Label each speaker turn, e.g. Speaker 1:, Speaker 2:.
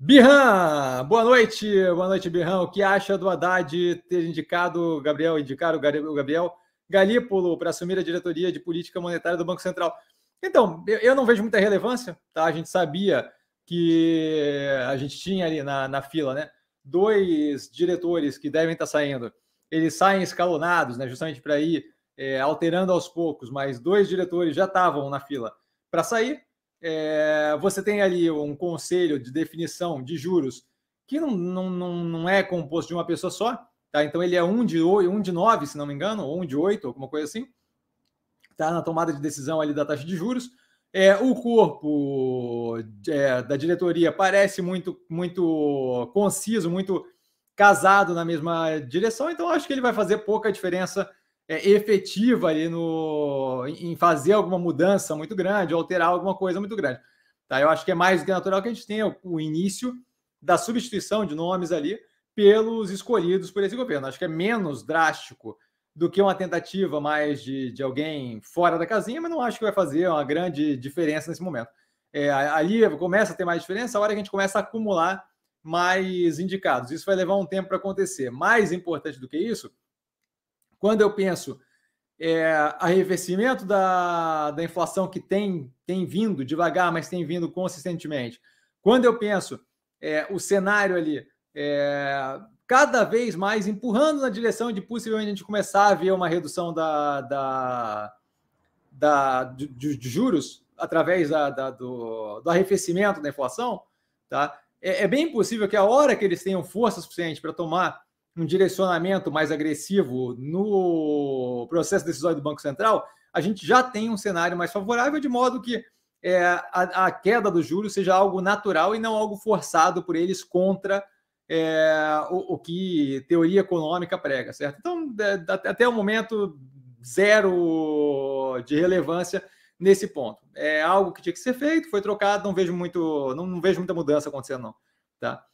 Speaker 1: Birran, boa noite, boa noite, Birran. O que acha do Haddad ter indicado, Gabriel, indicar o Gabriel Galípolo para assumir a diretoria de política monetária do Banco Central? Então, eu não vejo muita relevância, tá? A gente sabia que a gente tinha ali na, na fila, né? Dois diretores que devem estar tá saindo. Eles saem escalonados, né? Justamente para ir é, alterando aos poucos, mas dois diretores já estavam na fila para sair é, você tem ali um conselho de definição de juros que não, não, não, não é composto de uma pessoa só, tá? Então ele é um de, um de nove, se não me engano, ou um de oito, alguma coisa assim, tá? Na tomada de decisão ali da taxa de juros. É, o corpo é, da diretoria parece muito, muito conciso, muito casado na mesma direção, então acho que ele vai fazer pouca diferença é, efetiva ali no, em fazer alguma mudança muito grande, alterar alguma coisa muito grande. Tá? Eu acho que é mais do que natural que a gente tenha o início da substituição de nomes ali pelos escolhidos por esse governo. Acho que é menos drástico do que uma tentativa mais de, de alguém fora da casinha, mas não acho que vai fazer uma grande diferença nesse momento. É, ali começa a ter mais diferença a hora que a gente começa a acumular mais indicados. Isso vai levar um tempo para acontecer. Mais importante do que isso quando eu penso é, arrefecimento da, da inflação que tem, tem vindo devagar, mas tem vindo consistentemente. Quando eu penso é, o cenário ali é, cada vez mais empurrando na direção de possivelmente a gente começar a ver uma redução da, da, da, de, de juros através da, da do, do, arrefecimento da inflação, tá? É, é, bem possível que a hora que eles tenham força suficiente para tomar um direcionamento mais agressivo no processo decisório do Banco Central, a gente já tem um cenário mais favorável, de modo que é, a, a, queda do juros seja algo natural e não algo forçado por eles contra é, o, o, que teoria econômica prega, certo? Então, é, até o momento, zero de relevância nesse ponto. É algo que tinha que ser feito, foi trocado, não vejo muito, não, não vejo muita mudança acontecendo, não. Tá?